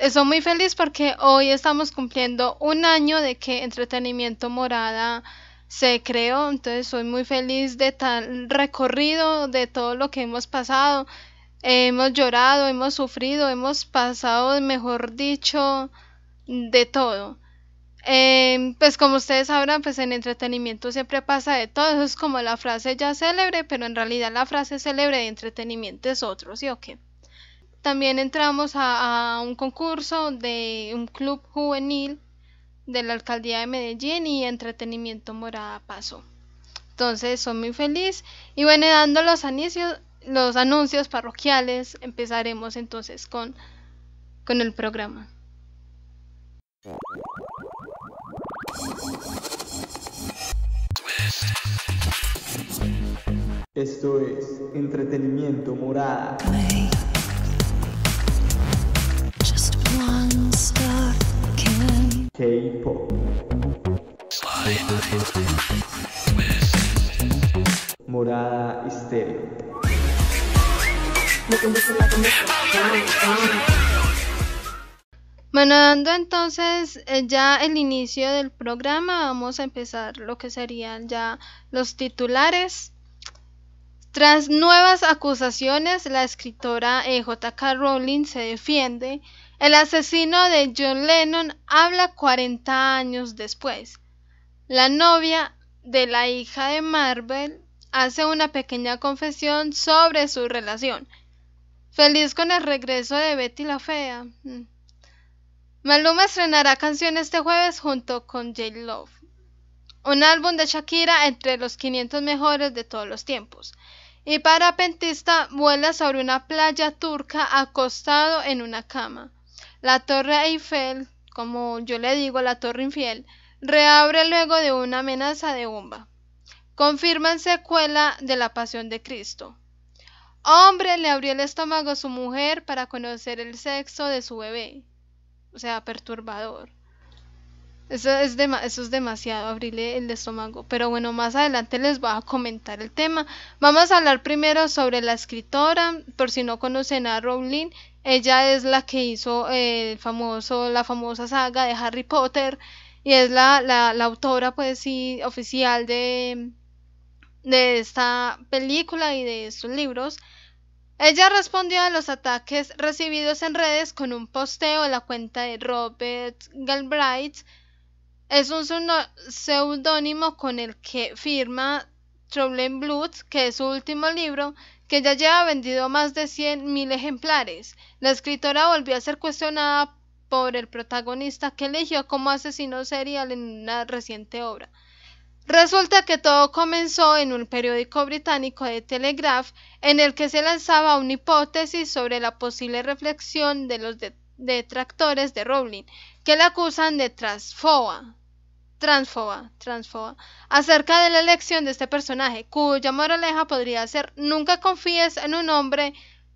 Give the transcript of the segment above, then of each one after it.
estoy muy feliz porque hoy estamos cumpliendo un año de que Entretenimiento Morada se creó, entonces soy muy feliz de tal recorrido, de todo lo que hemos pasado. hemos llorado, hemos sufrido, hemos pasado, mejor dicho, de todo. Eh, pues como ustedes sabrán, pues en entretenimiento siempre pasa de todo. Eso es como la frase ya célebre, pero en realidad la frase célebre de entretenimiento es otro, ¿sí o qué? También entramos a, un concurso de un club juvenil de la alcaldía de Medellín y entretenimiento Morada pasó. Entonces, soy muy feliz. Y bueno, dando los anuncios, los anuncios parroquiales, empezaremos entonces con, con el programa. Esto es Entretenimiento Morada. K-pop. Morada estéreo. Bueno, dando entonces eh, ya el inicio del programa, vamos a empezar lo que serían ya los titulares. Tras nuevas acusaciones, la escritora eh, J.K. Rowling se defiende el asesino de John Lennon habla 40 años después. La novia de la hija de Marvel hace una pequeña confesión sobre su relación. Feliz con el regreso de Betty la Fea. Mm. Maluma estrenará canciones este jueves junto con J. Love. Un álbum de Shakira entre los 500 mejores de todos los tiempos. Y parapentista vuela sobre una playa turca acostado en una cama. La Torre Eiffel, como yo le digo, la Torre Infiel, reabre luego de una amenaza de bomba. Confirman secuela de la Pasión de Cristo. Hombre le abrió el estómago a su mujer para conocer el sexo de su bebé. O sea, perturbador. Eso es, demasiado, abrirle el estómago. Pero bueno, más adelante les voy a comentar el tema. Vamos a hablar primero sobre la escritora, por si no conocen a Rowling. Ella es la que hizo eh, el famoso, la famosa saga de Harry Potter y es la, autora, pues sí, oficial de, de esta película y de estos libros. Ella respondió a los ataques recibidos en redes con un posteo en la cuenta de Robert Galbraith es un seudónimo con el que firma Blood*, que es su último libro, que ya lleva vendido más de 100.000 ejemplares. La escritora volvió a ser cuestionada por el protagonista que eligió como asesino serial en una reciente obra. Resulta que todo comenzó en un periódico británico de Telegraph en el que se lanzaba una hipótesis sobre la posible reflexión de los detractores de Rowling, que la acusan de transfoba transfoba, transfoba, acerca de la elección de este personaje, cuya moraleja podría ser nunca confíes en un hombre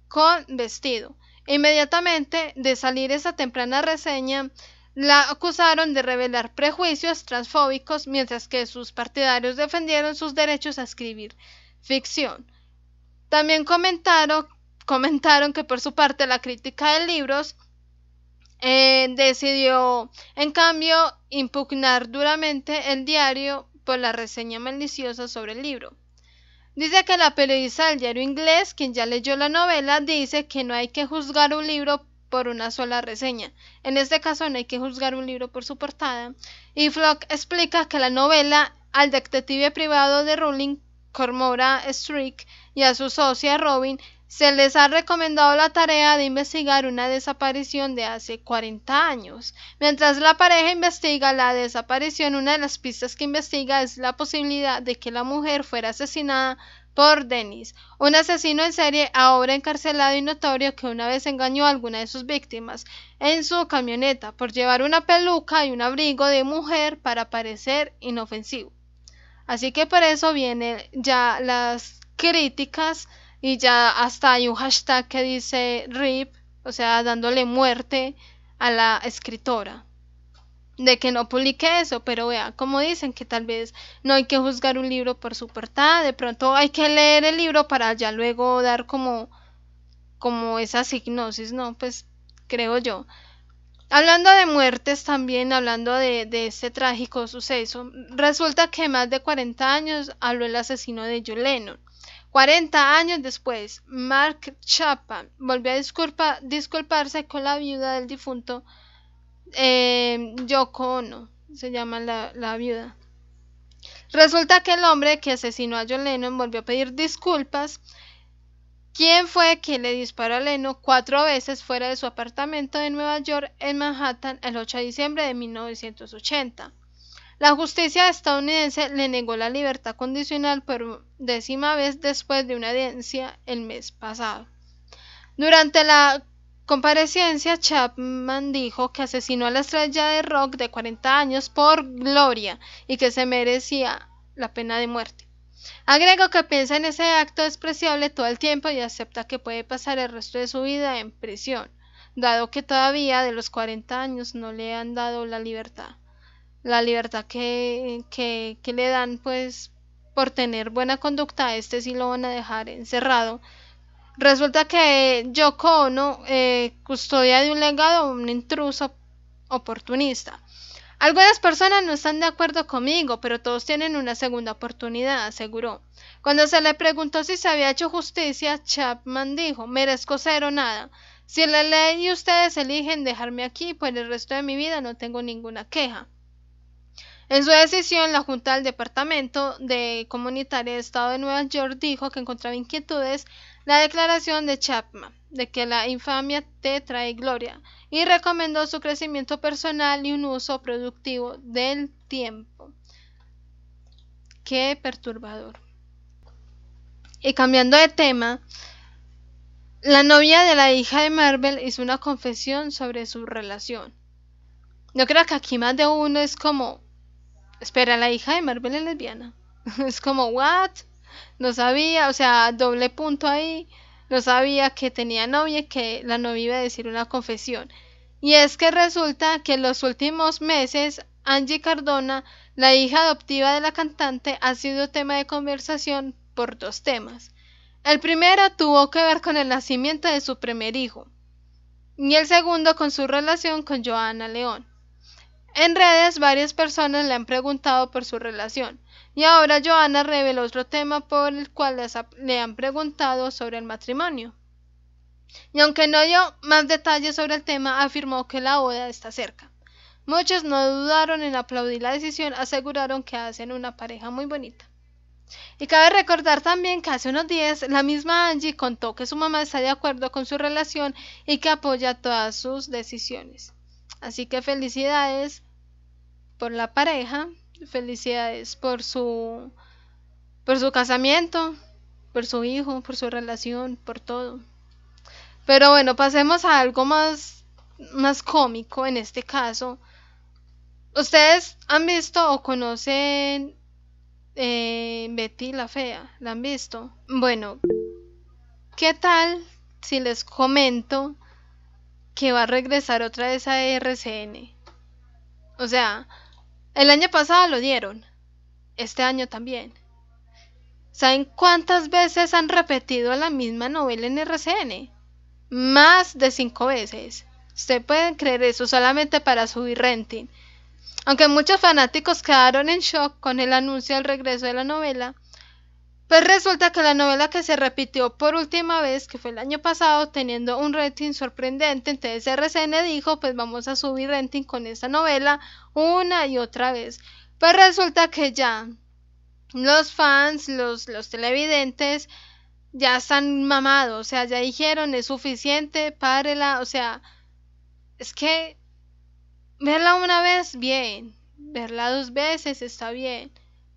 con vestido. Inmediatamente de salir esa temprana reseña, la acusaron de revelar prejuicios transfóbicos mientras que sus partidarios defendieron sus derechos a escribir ficción. También comentaron, comentaron que por su parte la crítica de libros eh, decidió, en cambio, impugnar duramente el diario por la reseña maliciosa sobre el libro. Dice que la periodista del diario inglés, quien ya leyó la novela, dice que no hay que juzgar un libro por una sola reseña. En este caso no hay que juzgar un libro por su portada. Y Flock explica que la novela al detective privado de Rowling, Cormora Streak, y a su socia Robin se les ha recomendado la tarea de investigar una desaparición de hace 40 años. Mientras la pareja investiga la desaparición, una de las pistas que investiga es la posibilidad de que la mujer fuera asesinada por Dennis, un asesino en serie ahora encarcelado y notorio que una vez engañó a alguna de sus víctimas en su camioneta por llevar una peluca y un abrigo de mujer para parecer inofensivo. Así que por eso vienen ya las críticas y ya hasta hay un hashtag que dice RIP, o sea, dándole muerte a la escritora. De que no publique eso, pero vea, como dicen que tal vez no hay que juzgar un libro por su portada, de pronto hay que leer el libro para ya luego dar como, como esa ¿no? Pues creo yo. Hablando de muertes también, hablando de, de, este trágico suceso, resulta que más de 40 años habló el asesino de John 40 años después, Mark Chapman volvió a disculparse con la viuda del difunto eh, Yoko Ono, se llama la, viuda. Resulta que el hombre que asesinó a John Lennon volvió a pedir disculpas. ¿Quién fue quien le disparó a Leno cuatro veces fuera de su apartamento de Nueva York en Manhattan el 8 de diciembre de 1980? La justicia estadounidense le negó la libertad condicional por décima vez después de una audiencia el mes pasado. Durante la comparecencia, Chapman dijo que asesinó a la estrella de rock de 40 años por gloria y que se merecía la pena de muerte. Agregó que piensa en ese acto despreciable todo el tiempo y acepta que puede pasar el resto de su vida en prisión, dado que todavía de los 40 años no le han dado la libertad la libertad que, le dan pues por tener buena conducta, este sí lo van a dejar encerrado. Resulta que yo cono eh, custodia de un legado, un intruso oportunista. Algunas personas no están de acuerdo conmigo, pero todos tienen una segunda oportunidad, aseguró. Cuando se le preguntó si se había hecho justicia, Chapman dijo, merezco cero nada. Si la ley y ustedes eligen dejarme aquí por pues el resto de mi vida, no tengo ninguna queja. En su decisión, la Junta del Departamento de Comunitaria de Estado de Nueva York dijo que encontraba inquietudes la declaración de Chapman de que la infamia te trae gloria y recomendó su crecimiento personal y un uso productivo del tiempo. Qué perturbador. Y cambiando de tema, la novia de la hija de Marvel hizo una confesión sobre su relación. Yo creo que aquí más de uno es como, espera, la hija de Marvel es lesbiana. es como, ¿what? No sabía, o sea, doble punto ahí. No sabía que tenía novia y que la novia iba a decir una confesión. Y es que resulta que en los últimos meses Angie Cardona, la hija adoptiva de la cantante, ha sido tema de conversación por dos temas. El primero tuvo que ver con el nacimiento de su primer hijo y el segundo con su relación con Joana León. En redes varias personas le han preguntado por su relación y ahora Joana reveló otro tema por el cual le han preguntado sobre el matrimonio. Y aunque no dio más detalles sobre el tema, afirmó que la boda está cerca. Muchos no dudaron en aplaudir la decisión, aseguraron que hacen una pareja muy bonita. Y cabe recordar también que hace unos días la misma Angie contó que su mamá está de acuerdo con su relación y que apoya todas sus decisiones. Así que felicidades por la pareja, felicidades por su por su casamiento, por su hijo, por su relación, por todo. Pero bueno, pasemos a algo más más cómico en este caso. ¿Ustedes han visto o conocen eh, Betty la Fea? ¿La han visto? Bueno, ¿qué tal si les comento que va a regresar otra vez a RCN. O sea, el año pasado lo dieron, este año también. ¿Saben cuántas veces han repetido la misma novela en RCN? Más de cinco veces. Ustedes pueden creer eso solamente para subir renting. Aunque muchos fanáticos quedaron en shock con el anuncio del regreso de la novela, pues resulta que la novela que se repitió por última vez, que fue el año pasado, teniendo un rating sorprendente, entonces RCN dijo, pues vamos a subir rating con esta novela una y otra vez. Pues resulta que ya los fans, los, televidentes, ya están mamados, o sea, ya dijeron, es suficiente, párela, o sea, es que verla una vez, bien, verla dos veces está bien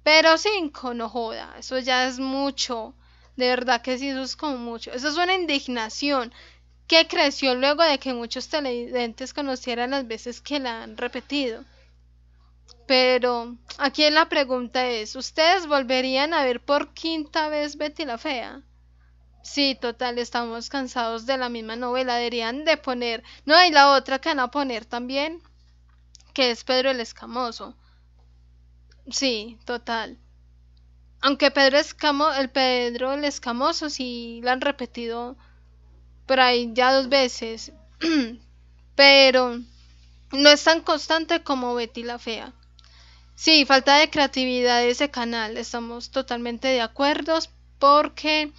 pero cinco, no joda, eso ya es mucho. De verdad que sí, eso es como mucho. Eso es una indignación que creció luego de que muchos televidentes conocieran las veces que la han repetido. Pero aquí la pregunta es, ¿ustedes volverían a ver por quinta vez Betty la Fea? Sí, total, estamos cansados de la misma novela, deberían de poner, no, hay la otra que van a poner también, que es Pedro el Escamoso. Sí, total. Aunque Pedro el Pedro el Escamoso sí lo han repetido por ahí ya dos veces. Pero no es tan constante como Betty la Fea. Sí, falta de creatividad de ese canal, estamos totalmente de acuerdo porque,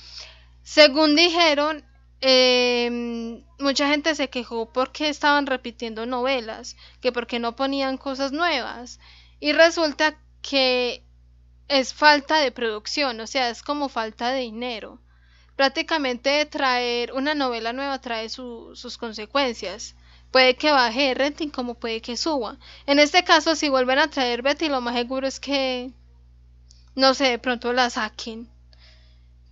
según dijeron, eh, mucha gente se quejó porque estaban repitiendo novelas, que porque no ponían cosas nuevas. Y resulta que es falta de producción, o sea, es como falta de dinero. Prácticamente traer una novela nueva trae sus consecuencias. Puede que baje el rating como puede que suba. En este caso, si vuelven a traer Betty, lo más seguro es que, no sé, de pronto la saquen.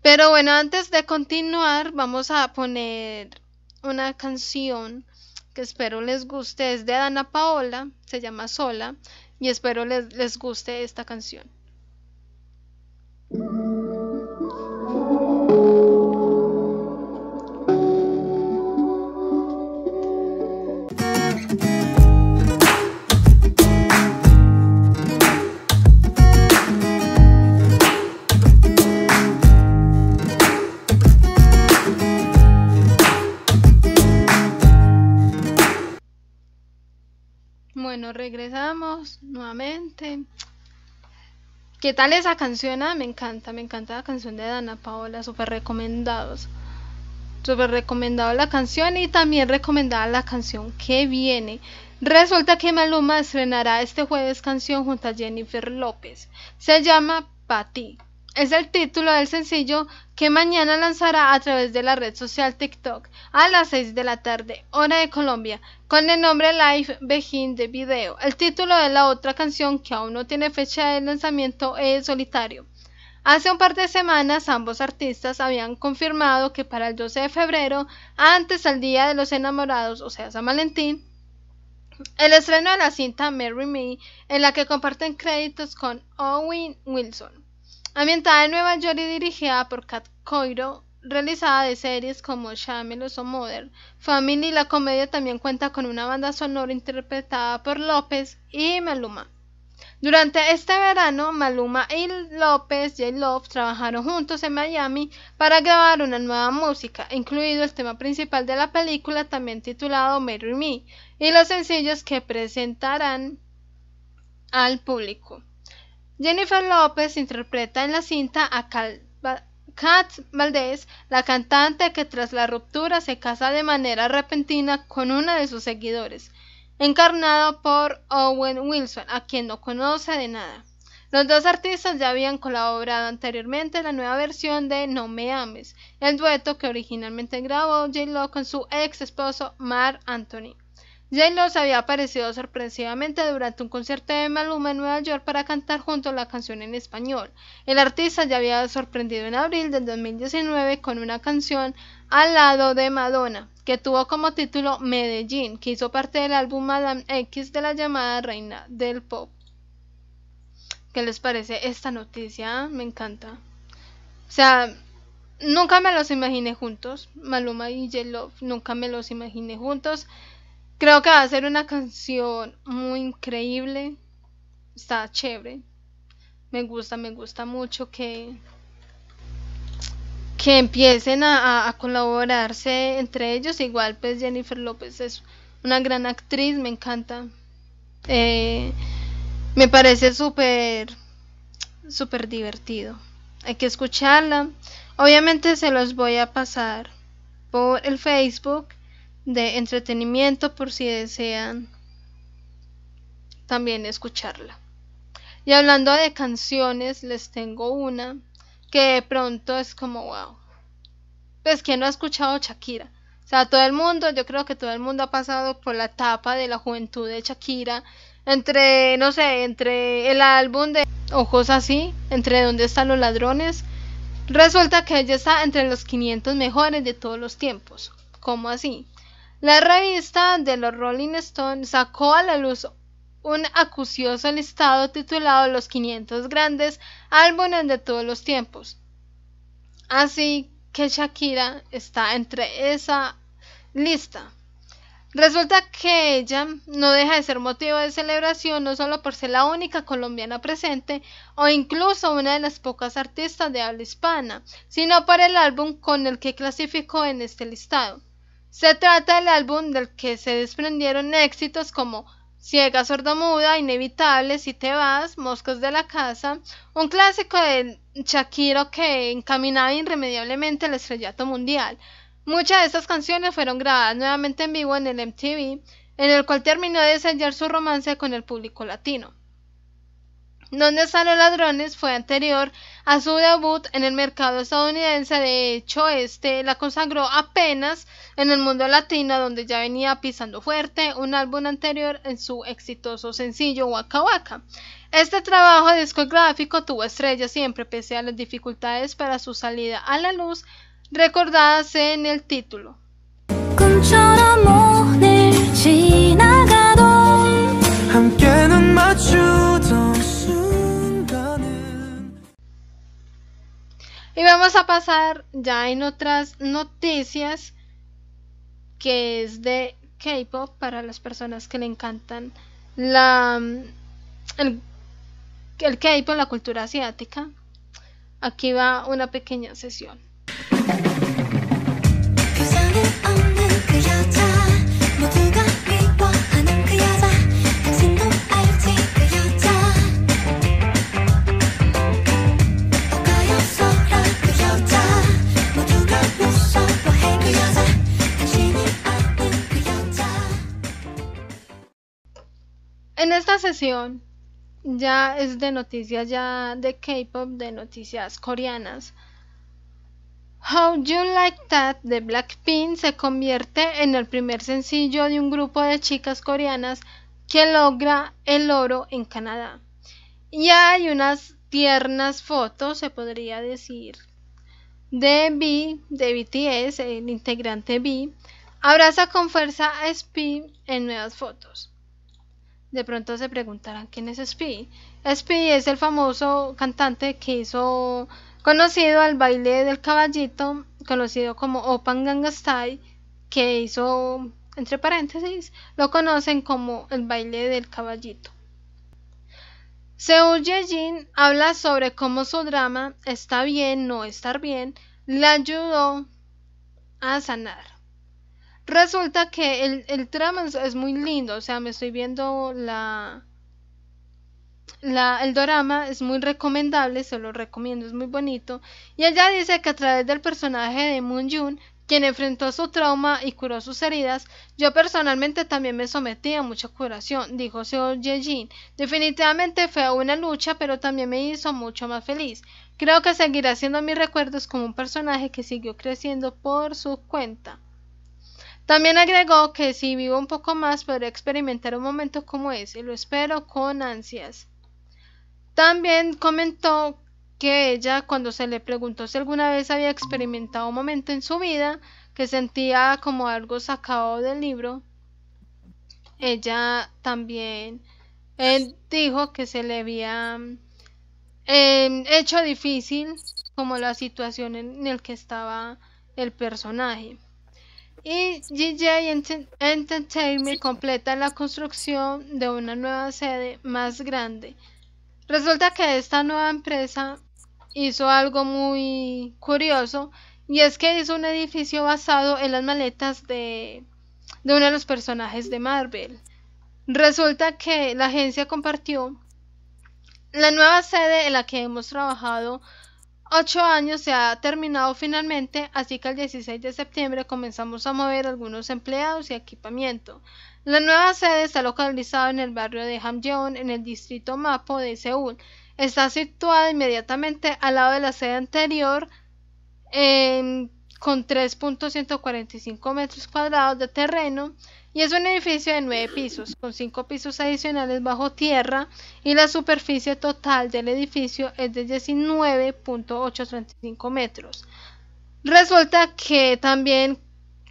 Pero bueno, antes de continuar, vamos a poner una canción que espero les guste. Es de Ana Paola, se llama Sola y espero les, les guste esta canción. Mm. Nos regresamos nuevamente. ¿Qué tal esa canción? Ah, me encanta, me encanta la canción de Dana Paola, súper recomendados. Súper recomendado la canción y también recomendada la canción que viene. Resulta que Maluma estrenará este jueves canción junto a Jennifer López. Se llama Pa' es el título del sencillo que mañana lanzará a través de la red social TikTok a las 6 de la tarde, hora de Colombia, con el nombre Live Begin de Video. El título de la otra canción que aún no tiene fecha de lanzamiento es Solitario. Hace un par de semanas ambos artistas habían confirmado que para el 12 de febrero, antes al Día de los Enamorados, o sea, San Valentín, el estreno de la cinta Mary Me, en la que comparten créditos con Owen Wilson. Ambientada en Nueva York y dirigida por Kat Coiro, realizada de series como Shameless o Modern Family, la comedia también cuenta con una banda sonora interpretada por López y Maluma. Durante este verano, Maluma y López J. Love trabajaron juntos en Miami para grabar una nueva música, incluido el tema principal de la película también titulado Marry Me y los sencillos que presentarán al público. Jennifer López interpreta en la cinta a Kat Valdez, la cantante que tras la ruptura se casa de manera repentina con uno de sus seguidores, encarnado por Owen Wilson, a quien no conoce de nada. Los dos artistas ya habían colaborado anteriormente en la nueva versión de No me ames, el dueto que originalmente grabó J-Lo con su ex esposo Mark Anthony. J-Love se había aparecido sorpresivamente durante un concierto de Maluma en Nueva York para cantar junto a la canción en español. El artista ya había sorprendido en abril del 2019 con una canción al lado de Madonna, que tuvo como título Medellín, que hizo parte del álbum Madame X de la llamada Reina del Pop. ¿Qué les parece esta noticia? Me encanta. O sea, nunca me los imaginé juntos. Maluma y J-Love, nunca me los imaginé juntos. Creo que va a ser una canción muy increíble. Está chévere. Me gusta, me gusta mucho que, que empiecen a, colaborarse entre ellos. Igual pues Jennifer López es una gran actriz, me encanta. Eh, me parece súper, súper divertido. Hay que escucharla. Obviamente se los voy a pasar por el Facebook de entretenimiento por si desean también escucharla. Y hablando de canciones, les tengo una que de pronto es como, wow, pues ¿quién no ha escuchado Shakira? O sea, todo el mundo, yo creo que todo el mundo ha pasado por la etapa de la juventud de Shakira, entre, no sé, entre el álbum de Ojos así, entre Dónde están los ladrones. Resulta que ella está entre los 500 mejores de todos los tiempos. ¿Cómo así? La revista de los Rolling Stones sacó a la luz un acucioso listado titulado Los 500 grandes álbumes de todos los tiempos. Así que Shakira está entre esa lista. Resulta que ella no deja de ser motivo de celebración no solo por ser la única colombiana presente o incluso una de las pocas artistas de habla hispana, sino por el álbum con el que clasificó en este listado. Se trata del álbum del que se desprendieron éxitos como Ciega Sordomuda, Inevitable, Si Te Vas, Moscos de la Casa, un clásico de Shakiro que encaminaba irremediablemente al estrellato mundial. Muchas de estas canciones fueron grabadas nuevamente en vivo en el MTV, en el cual terminó de sellar su romance con el público latino. Donde salió ladrones fue anterior a su debut en el mercado estadounidense. De hecho, este la consagró apenas en el mundo latino, donde ya venía pisando fuerte un álbum anterior en su exitoso sencillo Waka Waka. Este trabajo discográfico tuvo Estrella siempre, pese a las dificultades para su salida a la luz, recordadas en el título. Y vamos a pasar ya en otras noticias que es de K-pop para las personas que le encantan la el, el K-pop, la cultura asiática. Aquí va una pequeña sesión. sesión ya es de noticias ya de K-pop, de noticias coreanas. How You Like That de Blackpink se convierte en el primer sencillo de un grupo de chicas coreanas que logra el oro en Canadá. Y hay unas tiernas fotos, se podría decir, de B, de BTS, el integrante B, abraza con fuerza a Spin en nuevas fotos. De pronto se preguntarán quién es Speedy. Speedy es el famoso cantante que hizo conocido al baile del caballito, conocido como Opan que hizo, entre paréntesis, lo conocen como el baile del caballito. Seul Ye-jin habla sobre cómo su drama, Está bien, no estar bien, le ayudó a sanar. Resulta que el, el trama es, muy lindo, o sea, me estoy viendo la, el dorama es muy recomendable, se lo recomiendo, es muy bonito. Y ella dice que a través del personaje de Moon Jun, quien enfrentó su trauma y curó sus heridas, yo personalmente también me sometí a mucha curación, dijo Seo Ye-jin. Definitivamente fue una lucha, pero también me hizo mucho más feliz. Creo que seguirá siendo mis recuerdos como un personaje que siguió creciendo por su cuenta. También agregó que si vivo un poco más podré experimentar un momento como ese, lo espero con ansias. También comentó que ella cuando se le preguntó si alguna vez había experimentado un momento en su vida que sentía como algo sacado del libro, ella también dijo que se le había em, hecho difícil como la situación en, en que estaba el personaje. Y GJ Entertainment completa la construcción de una nueva sede más grande. Resulta que esta nueva empresa hizo algo muy curioso y es que hizo un edificio basado en las maletas de, de uno de los personajes de Marvel. Resulta que la agencia compartió la nueva sede en la que hemos trabajado Ocho años se ha terminado finalmente, así que el 16 de septiembre comenzamos a mover algunos empleados y equipamiento. La nueva sede está localizada en el barrio de Hamjeon, en el distrito Mapo de Seúl. Está situada inmediatamente al lado de la sede anterior, en, con 3.145 metros cuadrados de terreno y es un edificio de nueve pisos, con cinco pisos adicionales bajo tierra y la superficie total del edificio es de 19.835 metros. Resulta que también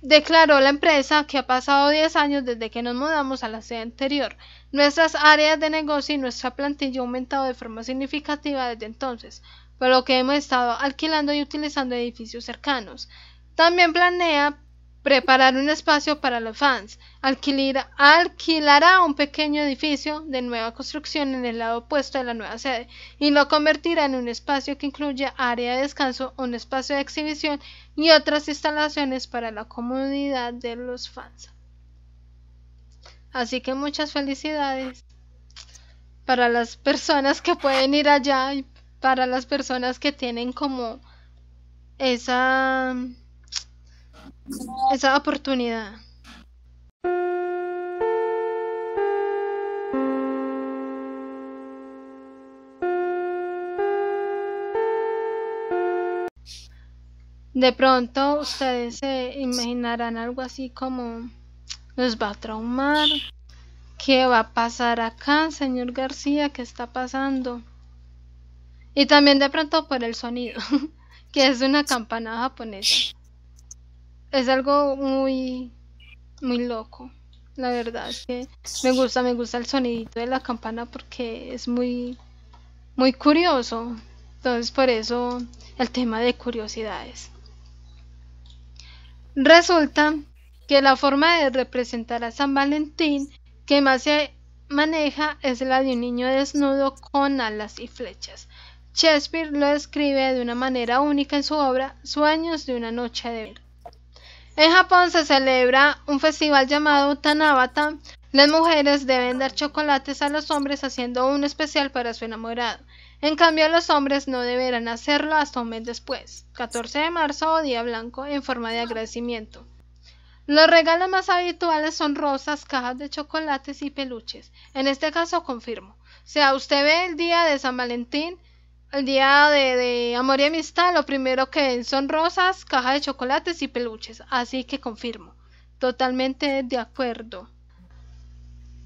declaró la empresa que ha pasado 10 años desde que nos mudamos a la sede anterior. Nuestras áreas de negocio y nuestra plantilla ha aumentado de forma significativa desde entonces, por lo que hemos estado alquilando y utilizando edificios cercanos. También planea preparar un espacio para los fans, alquilará un pequeño edificio de nueva construcción en el lado opuesto de la nueva sede y lo convertirá en un espacio que incluya área de descanso, un espacio de exhibición y otras instalaciones para la comunidad de los fans. Así que muchas felicidades para las personas que pueden ir allá y para las personas que tienen como esa esa oportunidad. De pronto ustedes se imaginarán algo así como nos va a traumar, ¿qué va a pasar acá, señor García? ¿Qué está pasando? Y también de pronto por el sonido, que es una campana japonesa es algo muy, muy loco. La verdad es que me gusta, me gusta el sonidito de la campana porque es muy, muy curioso. Entonces por eso el tema de curiosidades. Resulta que la forma de representar a San Valentín que más se maneja es la de un niño desnudo con alas y flechas. Shakespeare lo describe de una manera única en su obra Sueños de una noche de verano. En Japón se celebra un festival llamado Tanabata. Las mujeres deben dar chocolates a los hombres haciendo uno especial para su enamorado. En cambio, los hombres no deberán hacerlo hasta un mes después, 14 de marzo o Día Blanco, en forma de agradecimiento. Los regalos más habituales son rosas, cajas de chocolates y peluches. En este caso confirmo. sea, usted ve el día de San Valentín el día de, amor y amistad, lo primero que ven son rosas, caja de chocolates y peluches. Así que confirmo, totalmente de acuerdo.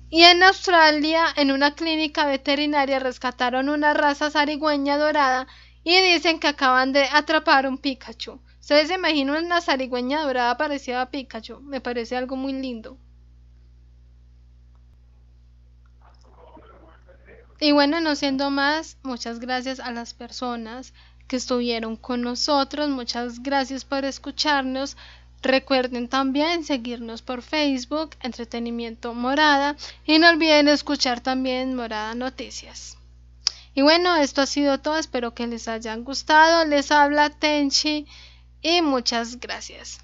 Y en Australia, en una clínica veterinaria, rescataron una raza zarigüeña dorada y dicen que acaban de atrapar un Pikachu. Ustedes se imaginan una zarigüeña dorada parecida a Pikachu. Me parece algo muy lindo. Y bueno, no siendo más, muchas gracias a las personas que estuvieron con nosotros. Muchas gracias por escucharnos. Recuerden también seguirnos por Facebook, Entretenimiento Morada, y no olviden escuchar también Morada Noticias. Y bueno, esto ha sido todo, espero que les hayan gustado, les habla Tenchi y muchas gracias.